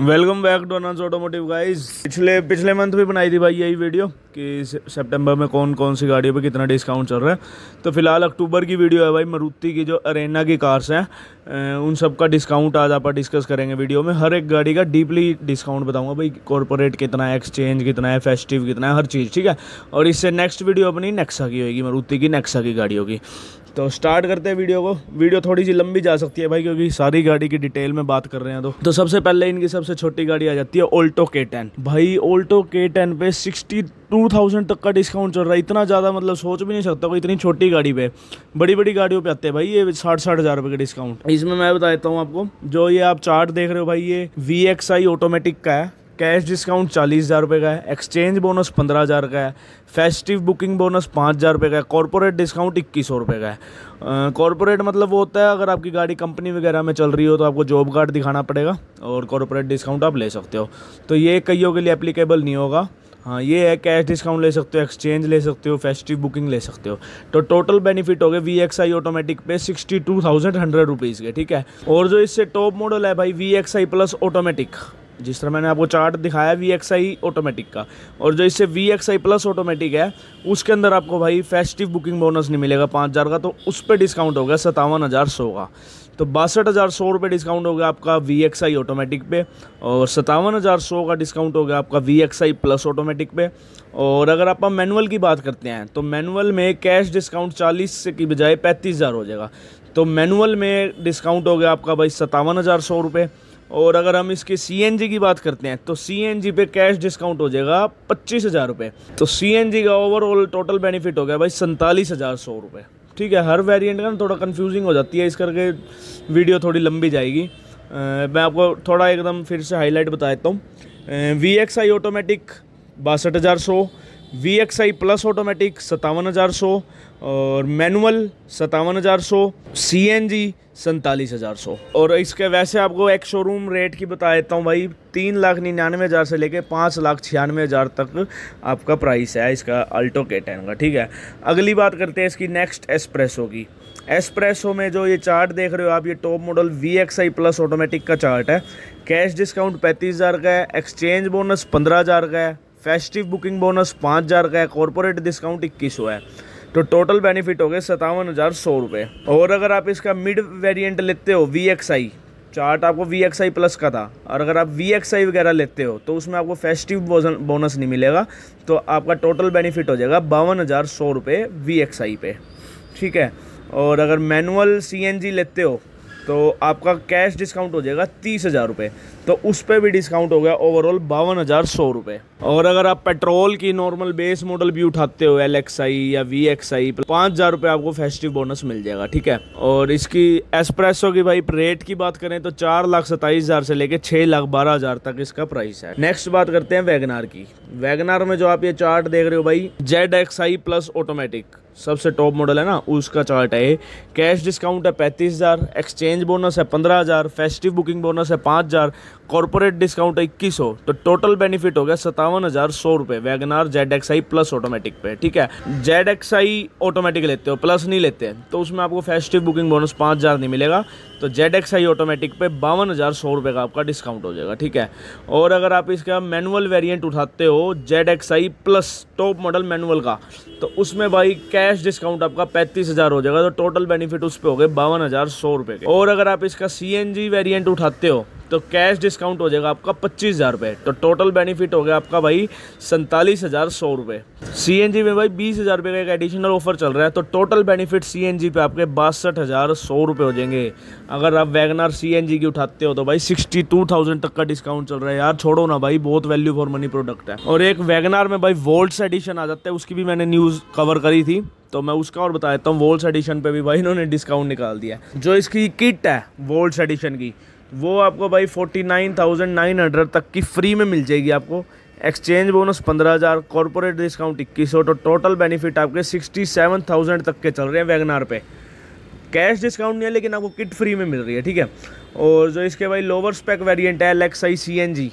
welcome back to अनंस automotive guys पिछले पिछले मंथ भी बनाई थी भाई यही वीडियो कि सितंबर में कौन कौन सी गाड़ियों पे कितना डिस्काउंट चल रहा है तो फिलहाल अक्टूबर की वीडियो है भाई मरुति की जो अरेना की कार्स हैं उन सब का डिस्काउंट आज आप डिस्कस करेंगे वीडियो में हर एक गाड़ी का डीपली डिस्काउंट बताऊंगा भाई कॉरपोरेट कितना है एक्सचेंज कितना है फेस्टिव कितना है हर चीज़ ठीक है और इससे नेक्स्ट वीडियो अपनी नेक्सा की होगी मरुति की नेक्सा की गाड़ियों की तो स्टार्ट करते हैं वीडियो को वीडियो थोड़ी सी लंबी जा सकती है भाई क्योंकि सारी गाड़ी की डिटेल में बात कर रहे हैं तो, तो सबसे पहले इनकी सब सबसे छोटी गाड़ी आ जाती है ओल्टो के टेन भाई ओल्टो के टेन पे सिक्सटी टू थाउजेंड तक का डिस्काउंट चल रहा है इतना ज़्यादा मतलब सोच भी नहीं सकता कोई इतनी छोटी गाड़ी पे बड़ी बड़ी गाड़ियों पे आते हैं भाई ये साठ साठ हज़ार रुपये का डिस्काउंट इसमें मैं बता देता हूँ आपको जो ये आप चार्ट देख रहे हो भाई ये वी ऑटोमेटिक का है कैश डिस्काउंट चालीस हज़ार रुपये का है एक्सचेंज बोनस पंद्रह हज़ार का है फेस्टिव बुकिंग बोनस पाँच हज़ार रुपये का है कॉरपोरेट डिस्काउंट इक्कीस सौ रुपये का है कॉरपोरेट मतलब वो होता है अगर आपकी गाड़ी कंपनी वगैरह में चल रही हो तो आपको जॉब कार्ड दिखाना पड़ेगा और कॉरपोरेट डिस्काउंट आप ले सकते हो तो ये कईयों के लिए एप्लीकेबल नहीं होगा हाँ ये है कैश डिस्काउंट ले सकते हो एक्सचेंज ले सकते हो फेस्टिव बुकिंग ले सकते हो तो टोटल बेनिफिट हो गए वी एक्स आई ऑटोमेटिक पे sixty two thousand hundred rupees के ठीक है और जो इससे टॉप मॉडल है भाई V X I plus automatic जिस तरह मैंने आपको चार्ट दिखाया वी एक्स आई ऑटोमेटिक का और जो इससे V X I plus automatic है उसके अंदर आपको भाई फेस्टिव बुकिंग बोनस नहीं मिलेगा पाँच हज़ार का तो उस पर डिस्काउंट हो गया सतावन हज़ार सौ का तो बासठ हज़ार सौ रुपये डिस्काउंट हो गया आपका वी एक्स आई ऑटोमेटिक पे और सतावन हज़ार सौ का डिस्काउंट हो गया आपका V X I plus automatic पे और अगर आप मैनुअल की बात करते हैं तो मैनुअल में कैश डिस्काउंट चालीस की बजाय पैंतीस हज़ार हो जाएगा तो मैनुअल में डिस्काउंट हो गया आपका भाई सतावन हज़ार सौ रुपये और अगर हम इसके सी की बात करते हैं तो सी पे कैश डिस्काउंट हो जाएगा पच्चीस हज़ार रुपये तो सी का ओवरऑल टोटल बेनिफिट हो गया भाई सैंतालीस हज़ार सौ रुपये ठीक है हर वेरिएंट का ना थोड़ा कन्फ्यूजिंग हो जाती है इस करके वीडियो थोड़ी लंबी जाएगी आ, मैं आपको थोड़ा एकदम फिर से हाईलाइट बता देता हूँ वी एक्स आई ऑटोमेटिक बासठ हज़ार सौ V X I plus automatic सतावन हज़ार सौ और मैनुअल सतावन हज़ार सौ सी एन जी सैंतालीस हज़ार सौ और इसके वैसे आपको एक शोरूम रेट की बता देता हूँ भाई तीन लाख निन्यानवे हज़ार से लेके पाँच लाख छियानवे हज़ार तक आपका प्राइस है इसका अल्टो के टेन का ठीक है अगली बात करते हैं इसकी नेक्स्ट एस्प्रेसो की एस्प्रेसो में जो ये चार्ट देख रहे हो आप ये top model V X I plus automatic का चार्ट है कैश डिस्काउंट पैंतीस हज़ार का है एक्सचेंज बोनस पंद्रह हज़ार का है फेस्टिव बुकिंग बोनस पाँच हज़ार का है कॉरपोरेट डिस्काउंट इक्कीस सौ है तो टोटल बेनिफिट हो गए सतावन हज़ार सौ रुपये और अगर आप इसका मिड वेरिएंट लेते हो वी एक्स आई चार्ट आपको वी एक्स आई प्लस का था और अगर आप वी एक्स आई वगैरह लेते हो तो उसमें आपको फेस्टिव बोनस नहीं मिलेगा तो आपका टोटल बेनिफिट हो जाएगा बावन हज़ार सौ रुपये वी एक्स आई पे ठीक है और अगर मैनुअल सी एन जी लेते हो तो आपका कैश डिस्काउंट हो जाएगा तीस हज़ार रुपये तो उस पर भी डिस्काउंट हो गया ओवरऑल बावन हज़ार सौ रुपये और अगर आप पेट्रोल की नॉर्मल बेस मॉडल भी उठाते हो एल एक्स आई या वी एक्स आई पाँच हज़ार रुपये आपको फेस्टिव बोनस मिल जाएगा ठीक है और इसकी एस्प्रेसो की भाई रेट की बात करें तो चार लाख सत्ताईस हज़ार से लेकर छः लाख बारह हज़ार तक इसका प्राइस है नेक्स्ट बात करते हैं वैगनार की वैगनार में जो आप ये चार्ट देख रहे हो भाई Z X I plus automatic सबसे टॉप मॉडल है ना उसका चार्ट है कैश डिस्काउंट है पैंतीस हज़ार एक्सचेंज बोनस है पंद्रह हज़ार फेस्टिव बुकिंग बोनस है पाँच हज़ार कॉरपोरेट डिस्काउंट है इक्कीस सौ तो टोटल बेनिफिट हो गया सत्तावन हज़ार सौ रुपये WagonR Z X I plus automatic पे ठीक है जेड एक्स आई ऑटोमेटिक लेते हो प्लस नहीं लेते तो उसमें आपको फेस्टिव बुकिंग बोनस पाँच हज़ार नहीं मिलेगा तो जेड एक्स आई ऑटोमेटिक पे बावन हज़ार सौ रुपये का आपका डिस्काउंट हो जाएगा ठीक है और अगर आप इसका मैनुअल वेरियंट उठाते हो Z X I plus top model manual का तो उसमें भाई कैश कैश डिस्काउंट आपका पैंतीस हजार हो जाएगा तो टोटल बेनिफिट उस पर हो गए बावन हजार सौ रुपए और अगर आप इसका सी एन जी वेरियंट उठाते हो तो कैश डिस्काउंट हो जाएगा आपका पच्चीस हज़ार रुपये तो टोटल बेनिफिट हो गया आपका भाई सैंतालीस हज़ार सौ रुपये सी एन जी में भाई बीस हज़ार रुपये का एक एडिशनल ऑफर चल रहा है तो total benefit C N G पे आपके बासठ हज़ार सौ रुपये हो जाएंगे अगर आप वैगनार सी एन जी की उठाते हो तो भाई सिक्सटी टू थाउजेंड तक का डिस्काउंट चल रहा है यार छोड़ो ना भाई बहुत वैल्यू फॉर मनी प्रोडक्ट है और एक वैगनार में भाई वोल्ट्स एडिशन आ जाता है उसकी भी मैंने न्यूज़ कवर करी थी तो मैं उसका और बता देता हूँ वोल्ट्स एडिशन पे भी भाई इन्होंने डिस्काउंट निकाल दिया जो इसकी किट है वोल्ट्स एडिशन की वो आपको भाई forty nine thousand nine hundred तक की फ्री में मिल जाएगी आपको एक्सचेंज बोनस पंद्रह हज़ार कॉरपोरेट डिस्काउंट इक्कीस सौ तो टोटल बेनिफिट आपके सिक्सटी सेवन थाउजेंड तक के चल रहे हैं वैगनार पे कैश डिस्काउंट नहीं है लेकिन आपको किट फ्री में मिल रही है ठीक है और जो इसके भाई लोअर स्पेक वेरिएंट है L X I C N G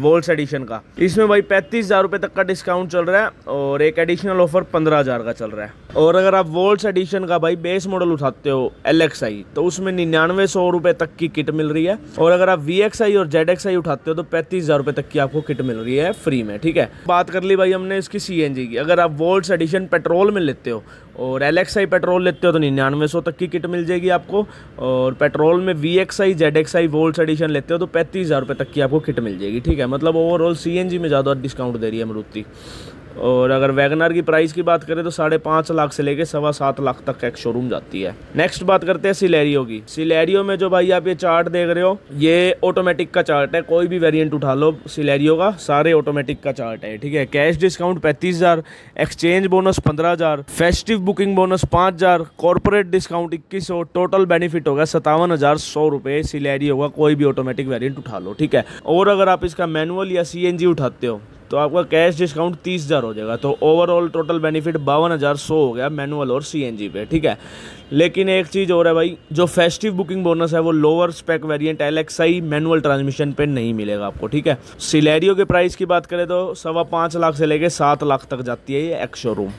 volts edition का इसमें भाई पैंतीस हज़ार रुपये तक का डिस्काउंट चल रहा है और एक एडिशनल ऑफर पंद्रह हज़ार का चल रहा है और अगर आप वोल्स एडिशन का भाई बेस मॉडल उठाते हो एल आई तो उसमें निन्यानवे सौ रुपये तक की किट मिल रही है और अगर आप वी एक्स आई और जेड एक्स आई उठाते हो तो पैंतीस हज़ार रुपये तक की आपको किट मिल रही है फ्री में ठीक है बात कर ली भाई हमने इसकी सी एन जी की अगर आप वोल्स एडिशन पेट्रोल में लेते हो और एल एक्स आई पेट्रोल लेते हो तो निन्यानवे सौ तक की किट मिल जाएगी आपको और पेट्रोल में V X I Z X I volt edition लेते हो तो पैंतीस हज़ार रुपये तक की आपको किट मिल जाएगी ठीक है मतलब ओवरऑल सी एन जी में ज़्यादा डिस्काउंट दे रही है मरुति और अगर वैगनार की प्राइस की बात करें तो साढ़े पाँच लाख से लेके सवा सात लाख तक एक शोरूम जाती है नेक्स्ट बात करते हैं सिलेरियो की सिलेरियो में जो भाई आप ये चार्ट देख रहे हो ये ऑटोमेटिक का चार्ट है कोई भी वेरियंट उठा लो सिलेरियो का सारे ऑटोमेटिक का चार्ट है ठीक है कैश डिस्काउंट पैंतीस हज़ार एक्सचेंज बोनस पंद्रह हज़ार फेस्टिव बुकिंग बोनस पाँच हज़ार कॉरपोरेट डिस्काउंट इक्कीस सौ टोटल बेनिफिट होगा सत्तावन हज़ार सौ रुपये सिलेरियो का कोई भी ऑटोमेटिक वेरियंट उठा लो ठीक है और अगर आप इसका मैनुअल या सी उठाते हो तो आपका कैश डिस्काउंट तीस हज़ार हो जाएगा तो ओवरऑल टोटल बेनिफिट बावन हज़ार सौ हो गया मैनुअल और सीएनजी पे ठीक है लेकिन एक चीज़ और है भाई जो फेस्टिव बुकिंग बोनस है वो lower spec variant L manual transmission पे नहीं मिलेगा आपको ठीक है सिलेरियो के प्राइस की बात करें तो सवा पाँच लाख से लेके सात लाख तक जाती है ये एक शोरूम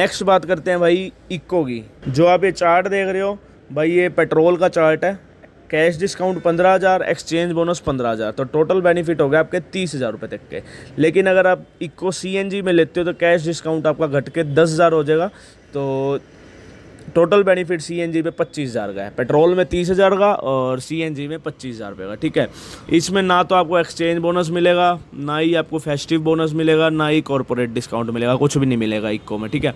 नेक्स्ट बात करते हैं भाई इक्को की जो आप ये चार्ट देख रहे हो भाई ये पेट्रोल का चार्ट है कैश डिस्काउंट पंद्रह हज़ार एक्सचेंज बोनस पंद्रह हज़ार तो टोटल बेनिफिट हो गया आपके तीस हज़ार रुपये तक के लेकिन अगर आप इको सी में लेते हो तो कैश डिस्काउंट आपका घट के दस हज़ार हो जाएगा तो total benefit C N G में पच्चीस हज़ार का है पेट्रोल में तीस हज़ार का और सी एन जी में पच्चीस हज़ार रुपये का ठीक है इसमें ना तो आपको एक्सचेंज बोनस मिलेगा ना ही आपको फेस्टिव बोनस मिलेगा ना ही कॉरपोरेट डिस्काउंट मिलेगा कुछ भी नहीं मिलेगा इक्को में ठीक है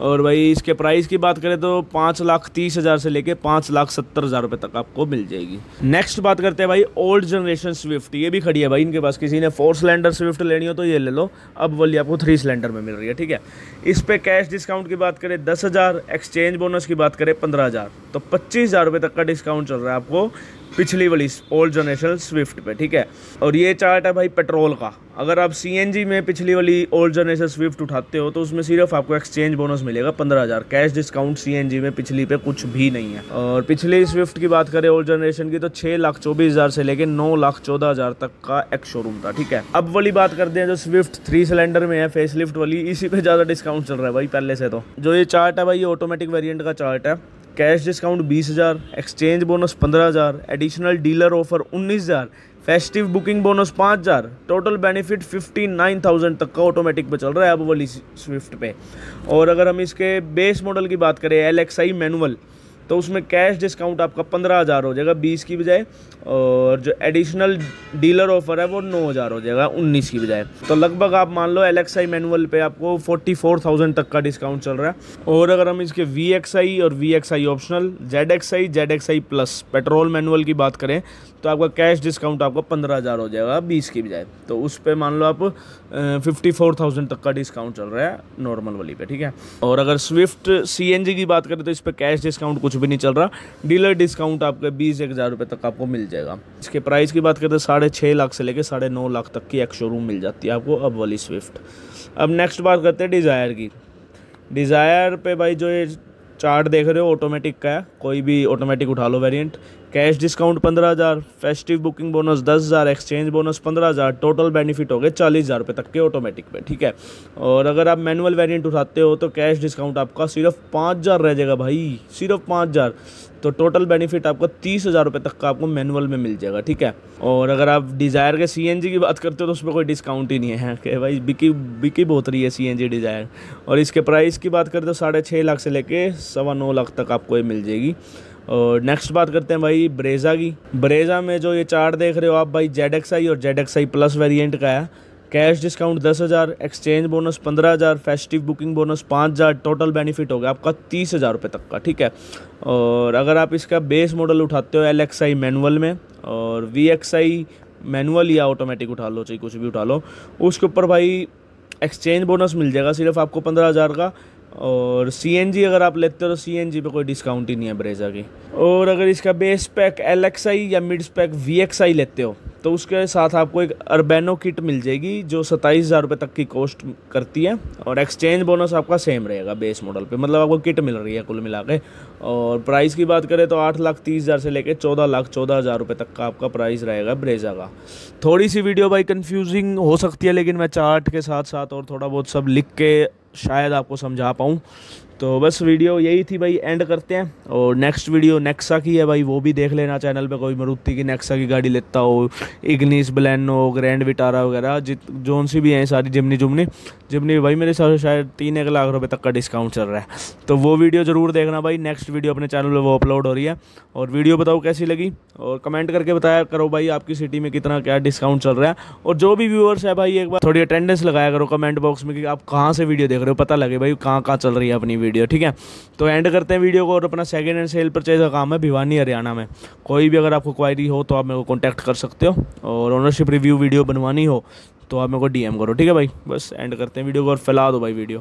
और भाई इसके प्राइस की बात करें तो पाँच लाख तीस हज़ार से लेके पाँच लाख सत्तर हज़ार रुपये तक आपको मिल जाएगी नेक्स्ट बात करते हैं भाई ओल्ड जनरेशन स्विफ्ट ये भी खड़ी है भाई इनके पास किसी ने फोर सिलेंडर स्विफ्ट लेनी हो तो ये ले लो अब वाली आपको थ्री सिलेंडर में मिल रही है ठीक है इस पर कैश डिस्काउंट की बात करें दस हज़ार एक्सचेंज बोनस की बात करें पंद्रह हज़ार तो पच्चीस हज़ार रुपये तक का डिस्काउंट चल रहा है आपको पिछली वाली ओल्ड जनरेशन स्विफ्ट पे ठीक है और ये चार्ट है भाई पेट्रोल का अगर आप सी में पिछली वाली ओल्ड जनरेशन स्विफ्ट उठाते हो तो उसमें सिर्फ आपको एक्सचेंज बोनस मिलेगा पंद्रह हज़ार कैश डिस्काउंट सी में पिछली पे कुछ भी नहीं है और पिछली स्विफ्ट की बात करें ओल्ड जनरेशन की तो छः लाख चौबीस हज़ार से लेकर नौ लाख चौदह हज़ार तक का एक शोरूम था ठीक है अब वाली बात करते हैं जो स्विफ्ट थ्री सिलेंडर में है फेस लिफ्ट वाली इसी पे ज़्यादा डिस्काउंट चल रहा है भाई पहले से तो जो ये चार्ट है भाई ये ऑटोमेटिक वेरियंट का चार्ट है कैश डिस्काउंट बीस हज़ार एक्सचेंज बोनस पंद्रह हज़ार एडिशनल डीलर ऑफर उन्नीस हज़ार फेस्टिव बुकिंग बोनस पाँच हज़ार total benefit fifty nine thousand तक का ऑटोमेटिक पर चल रहा है अब वाली स्विफ्ट पे और अगर हम इसके बेस मॉडल की बात करें एल एक्स आई मैनुअल तो उसमें कैश डिस्काउंट आपका पंद्रह हज़ार हो जाएगा बीस की बजाय और जो एडिशनल डीलर ऑफर है वो नौ हज़ार हो जाएगा उन्नीस की बजाय तो लगभग आप मान लो एल एक्स आई मैनुअल पर आपको फोर्टी फोर थाउजेंड तक का डिस्काउंट चल रहा है और अगर हम इसके वी एक्स आई और V X I optional Z X I Z X I plus petrol manual की बात करें तो आपका कैश डिस्काउंट आपका पंद्रह हज़ार हो जाएगा बीस की बजाय तो उस पर मान लो आप फिफ्टी फोर थाउजेंड तक का डिस्काउंट चल रहा है नॉर्मल वाली पे ठीक है और अगर स्विफ्ट सी एन जी की बात करें तो इस पर कैश डिस्काउंट कुछ कुछ भी नहीं चल रहा डीलर डिस्काउंट आपके बीस एक हज़ार रुपये तक आपको मिल जाएगा इसके प्राइस की बात करें तो साढ़े छः लाख से लेकर साढ़े नौ लाख तक की एक शोरूम मिल जाती है आपको अब वाली स्विफ्ट अब नेक्स्ट बात करते हैं डिज़ायर की डिज़ायर पे भाई जो ये चार्ट देख रहे हो ऑटोमेटिक का है कोई भी ऑटोमेटिक उठा लो वेरियंट कैश डिस्काउंट पंद्रह हज़ार फेस्टिव बुकिंग बोनस दस हज़ार एक्सचेंज बोनस पंद्रह हज़ार टोटल बेनिफिट हो गए चालीस हज़ार रुपये तक के ऑटोमेटिक में ठीक है और अगर आप मैनुअल वेरिएंट उठाते हो तो कैश डिस्काउंट आपका सिर्फ पाँच हज़ार रह जाएगा भाई सिर्फ पाँच हज़ार तो टोटल बेनिफिट आपका तीस हज़ार रुपये तक का आपको मैनुअल में मिल जाएगा ठीक है और अगर आप डिज़ायर के सी की बात करते हो तो उसमें कोई डिस्काउंट ही नहीं है कि भाई बिकी बिकी बहुत रही है सी एन डिज़ायर और इसके प्राइस की बात करते हो साढ़े छः लाख से लेके सवा नौ लाख तक आपको ये मिल जाएगी और नेक्स्ट बात करते हैं भाई ब्रेज़ा की ब्रेज़ा में जो ये चार्ट देख रहे हो आप भाई जेड और जेड प्लस वेरियंट का है कैश डिस्काउंट दस हज़ार एक्सचेंज बोनस पंद्रह हज़ार फेस्टिव बुकिंग बोनस पाँच हज़ार टोटल बेनिफिट हो गया आपका तीस हज़ार रुपये तक का ठीक है और अगर आप इसका बेस मॉडल उठाते हो एल एक्स आई मैनुअल में और वी एक्स आई मैनुअल या ऑटोमेटिक उठा लो चाहे कुछ भी उठा लो उसके ऊपर भाई एक्सचेंज बोनस मिल जाएगा सिर्फ आपको पंद्रह हज़ार का और सी एन जी अगर आप लेते हो तो सी एन जी पर कोई डिस्काउंट ही नहीं है ब्रेजा की और अगर इसका base pack L X I या mid pack V X I लेते हो तो उसके साथ आपको एक अर्बेनो किट मिल जाएगी जो सत्ताईस हज़ार रुपये तक की कॉस्ट करती है और एक्सचेंज बोनस आपका सेम रहेगा बेस मॉडल पे मतलब आपको किट मिल रही है कुल मिला के और प्राइस की बात करें तो आठ लाख तीस हज़ार से लेकर चौदह लाख चौदह हज़ार रुपये तक का आपका प्राइस रहेगा ब्रेजा का थोड़ी सी वीडियो भाई कन्फ्यूजिंग हो सकती है लेकिन मैं चार्ट के साथ साथ और थोड़ा बहुत सब लिख के शायद आपको समझा पाऊँ तो बस वीडियो यही थी भाई एंड करते हैं और नेक्स्ट वीडियो नेक्सा की है भाई वो भी देख लेना चैनल पे कोई मरुति की नेक्सा की गाड़ी लेता हो इग्निस बलैनो ग्रैंड विटारा वगैरह जित जोन सी भी हैं सारी जिमनी जुमनी जिमनी भाई मेरे साथ शायद तीन एक लाख रुपये तक का डिस्काउंट चल रहा है तो वो वीडियो ज़रूर देखना भाई नेक्स्ट वीडियो अपने चैनल पर वो अपलोड हो रही है और वीडियो बताओ कैसी लगी और कमेंट करके बताया करो भाई आपकी सिटी में कितना क्या डिस्काउंट चल रहा है और जो भी व्यूअर्स है भाई एक बार थोड़ी अटेंडेंस लगाया करो कमेंट बॉक्स में कि आप कहाँ से वीडियो देख रहे हो पता लगे भाई कहाँ कहाँ चल रही है अपनी वीडियो वीडियो ठीक है तो एंड करते हैं वीडियो को और अपना सेकेंड हैंड सेल परचेज का काम है भिवानी हरियाणा में कोई भी अगर आपको क्वायरी हो तो आप मेरे को कॉन्टैक्ट कर सकते हो और ओनरशिप रिव्यू वीडियो बनवानी हो तो आप मेरे को डीएम करो ठीक है भाई बस एंड करते हैं वीडियो को और फैला दो भाई वीडियो